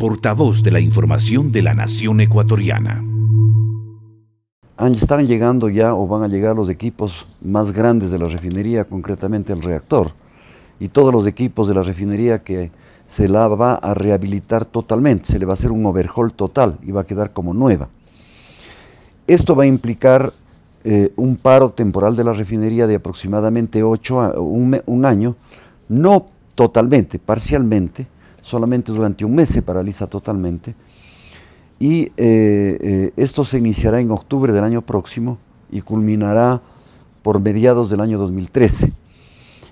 portavoz de la información de la Nación Ecuatoriana. Están llegando ya o van a llegar los equipos más grandes de la refinería, concretamente el reactor, y todos los equipos de la refinería que se la va a rehabilitar totalmente, se le va a hacer un overhaul total y va a quedar como nueva. Esto va a implicar eh, un paro temporal de la refinería de aproximadamente 8 un año, no totalmente, parcialmente, solamente durante un mes se paraliza totalmente. Y eh, eh, esto se iniciará en octubre del año próximo y culminará por mediados del año 2013.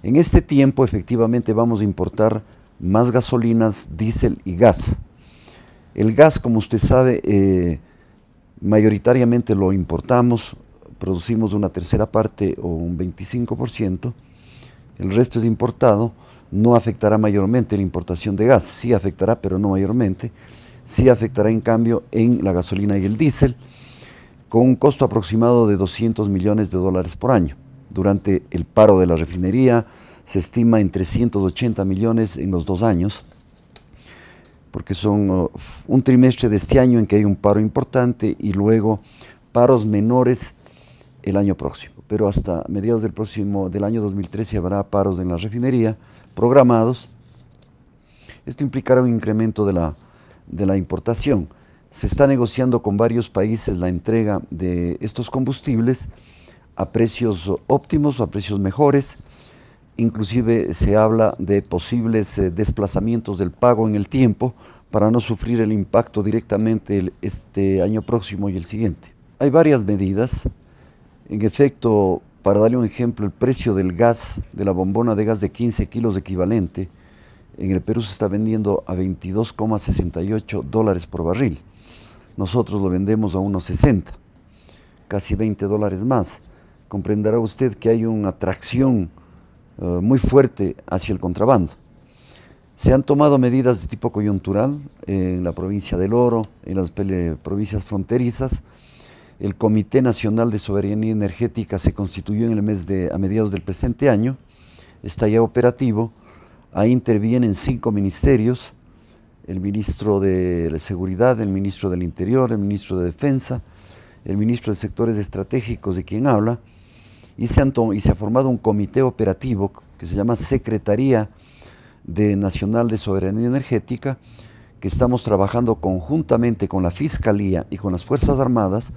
En este tiempo efectivamente vamos a importar más gasolinas, diésel y gas. El gas, como usted sabe, eh, mayoritariamente lo importamos, producimos una tercera parte o un 25%, el resto es importado no afectará mayormente la importación de gas, sí afectará, pero no mayormente, sí afectará en cambio en la gasolina y el diésel, con un costo aproximado de 200 millones de dólares por año. Durante el paro de la refinería se estima en 380 millones en los dos años, porque son oh, un trimestre de este año en que hay un paro importante y luego paros menores el año próximo. Pero hasta mediados del próximo, del año 2013 habrá paros en la refinería programados. Esto implicará un incremento de la, importación. Se está negociando con varios países la entrega de estos combustibles a precios óptimos, a precios mejores. Inclusive se habla de posibles eh, desplazamientos del pago en el tiempo para no sufrir el impacto directamente el, este año próximo y el siguiente. Hay varias medidas en efecto, para darle un ejemplo, el precio del gas, de la bombona de gas de 15 kilos de equivalente, en el Perú se está vendiendo a 22,68 dólares por barril. Nosotros lo vendemos a unos 60, casi 20 dólares más. Comprenderá usted que hay una atracción eh, muy fuerte hacia el contrabando. Se han tomado medidas de tipo coyuntural en la provincia del Oro, en las provincias fronterizas, el Comité Nacional de Soberanía Energética se constituyó en el mes de, a mediados del presente año, está ya operativo, ahí intervienen cinco ministerios, el ministro de Seguridad, el ministro del Interior, el ministro de Defensa, el ministro de Sectores Estratégicos de quien habla, y se, y se ha formado un comité operativo que se llama Secretaría de Nacional de Soberanía Energética, que estamos trabajando conjuntamente con la Fiscalía y con las Fuerzas Armadas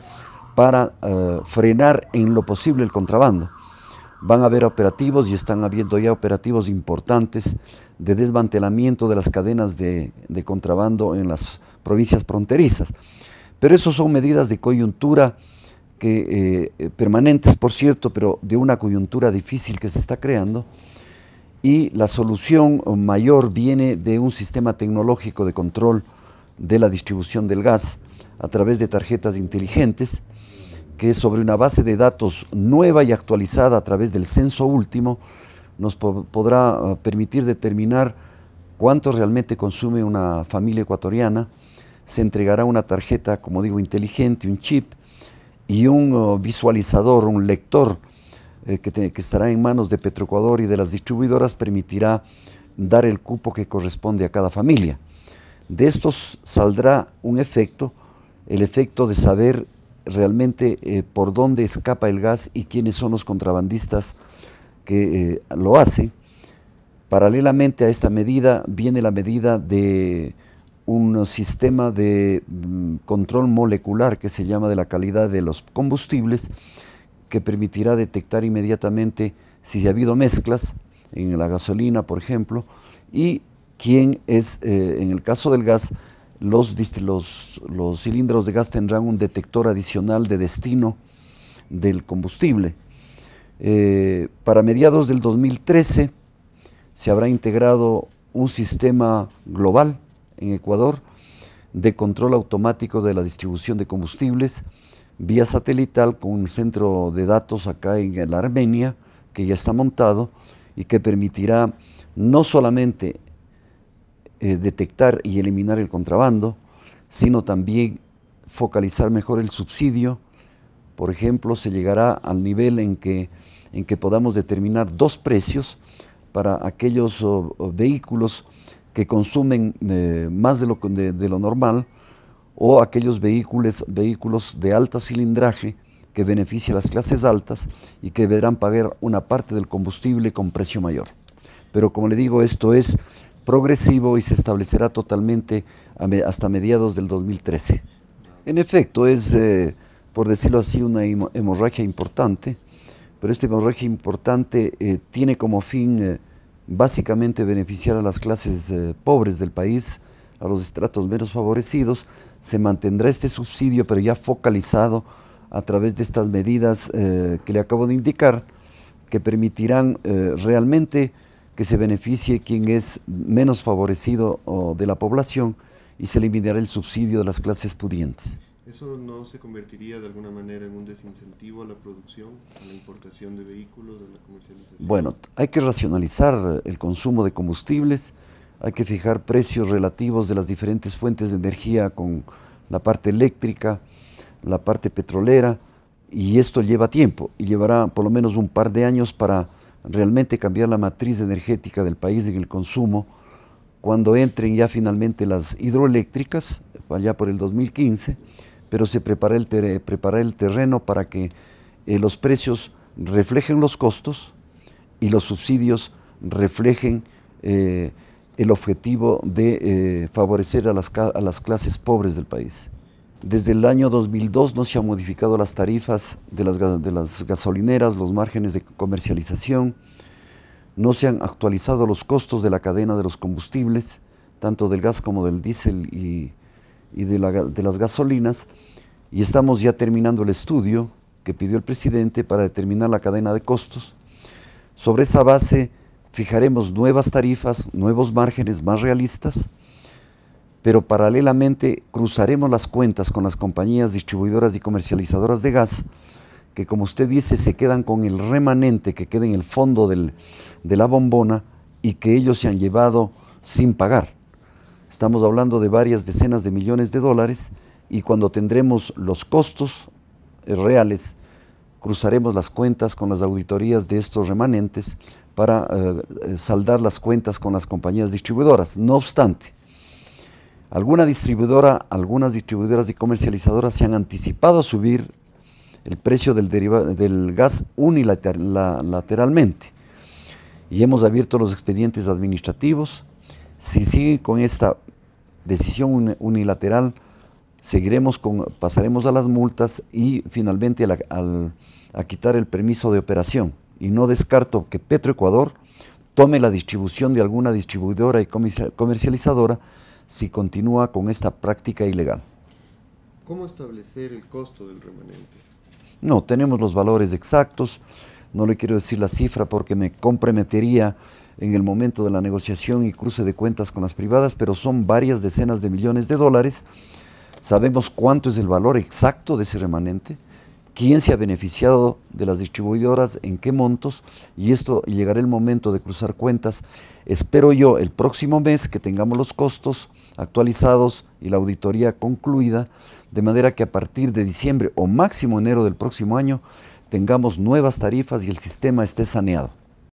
para eh, frenar en lo posible el contrabando. Van a haber operativos y están habiendo ya operativos importantes de desmantelamiento de las cadenas de, contrabando en las provincias fronterizas. Pero eso son medidas de coyuntura que, eh, permanentes, por cierto, pero de una coyuntura difícil que se está creando. Y la solución mayor viene de un sistema tecnológico de control de la distribución del gas a través de tarjetas inteligentes que sobre una base de datos nueva y actualizada a través del censo último nos podrá ah, permitir determinar cuánto realmente consume una familia ecuatoriana. Se entregará una tarjeta, como digo, inteligente, un chip y un oh, visualizador, un lector eh, que, que estará en manos de Petroecuador y de las distribuidoras permitirá dar el cupo que corresponde a cada familia. De estos saldrá un efecto, el efecto de saber realmente eh, por dónde escapa el gas y quiénes son los contrabandistas que eh, lo hace. Paralelamente a esta medida viene la medida de un sistema de mm, control molecular que se llama de la calidad de los combustibles, que permitirá detectar inmediatamente si ha habido mezclas en la gasolina, por ejemplo, y quién es, eh, en el caso del gas, los, cilindros de gas tendrán un detector adicional de destino del combustible. Eh, para mediados del 2013 se habrá integrado un sistema global en Ecuador de control automático de la distribución de combustibles vía satelital con un centro de datos acá en la Armenia que ya está montado y que permitirá no solamente eh, detectar y eliminar el contrabando, sino también focalizar mejor el subsidio. Por ejemplo, se llegará al nivel en que, en que podamos determinar dos precios para aquellos vehículos que consumen eh, más de lo, de, lo, normal o aquellos vehículos, vehículos de alto cilindraje que beneficia a las clases altas y que deberán pagar una parte del combustible con precio mayor. Pero como le digo, esto es progresivo y se establecerá totalmente hasta mediados del 2013. En efecto, es, eh, por decirlo así, una hemorragia importante, pero esta hemorragia importante eh, tiene como fin eh, básicamente beneficiar a las clases pobres del país, a los estratos menos favorecidos. Se mantendrá este subsidio, pero ya focalizado a través de estas medidas que le acabo de indicar, que permitirán realmente que se beneficie quien es menos favorecido de la población y se eliminará el subsidio de las clases pudientes. ¿Eso no se convertiría de alguna manera en un desincentivo a la producción, a la importación de vehículos, a la comercialización? Bueno, hay que racionalizar el consumo de combustibles, hay que fijar precios relativos de las diferentes fuentes de energía con la parte eléctrica, la parte petrolera, y esto lleva tiempo y llevará por lo menos un par de años para realmente cambiar la matriz energética del país en el consumo cuando entren ya finalmente las hidroeléctricas, allá por el 2015, pero se prepara el, el terreno para que eh, los precios reflejen los costos y los subsidios reflejen eh, el objetivo de eh, favorecer a a las clases pobres del país. Desde el año 2002 no se han modificado las tarifas de las, gasolineras, los márgenes de comercialización, no se han actualizado los costos de la cadena de los combustibles, tanto del gas como del diésel y, de las gasolinas, y estamos ya terminando el estudio que pidió el presidente para determinar la cadena de costos. Sobre esa base fijaremos nuevas tarifas, nuevos márgenes más realistas pero paralelamente cruzaremos las cuentas con las compañías distribuidoras y comercializadoras de gas, que como usted dice se quedan con el remanente que queda en el fondo de la bombona y que ellos se han llevado sin pagar. Estamos hablando de varias decenas de millones de dólares y cuando tendremos los costos eh, reales, cruzaremos las cuentas con las auditorías de estos remanentes para eh, saldar las cuentas con las compañías distribuidoras. No obstante, Alguna distribuidora, algunas distribuidoras y comercializadoras se han anticipado a subir el precio del, gas unilateralmente. Y hemos abierto los expedientes administrativos. Si sigue con esta decisión unilateral, seguiremos pasaremos a las multas y finalmente a, a quitar el permiso de operación. Y no descarto que Petroecuador tome la distribución de alguna distribuidora y comercializadora si continúa con esta práctica ilegal. ¿Cómo establecer el costo del remanente? No, tenemos los valores exactos. No le quiero decir la cifra porque me comprometería en el momento de la negociación y cruce de cuentas con las privadas, pero son varias decenas de millones de dólares. Sabemos cuánto es el valor exacto de ese remanente quién se ha beneficiado de las distribuidoras, en qué montos, y esto llegará el momento de cruzar cuentas. Espero yo el próximo mes que tengamos los costos actualizados y la auditoría concluida, de manera que a partir de diciembre o máximo enero del próximo año tengamos nuevas tarifas y el sistema esté saneado.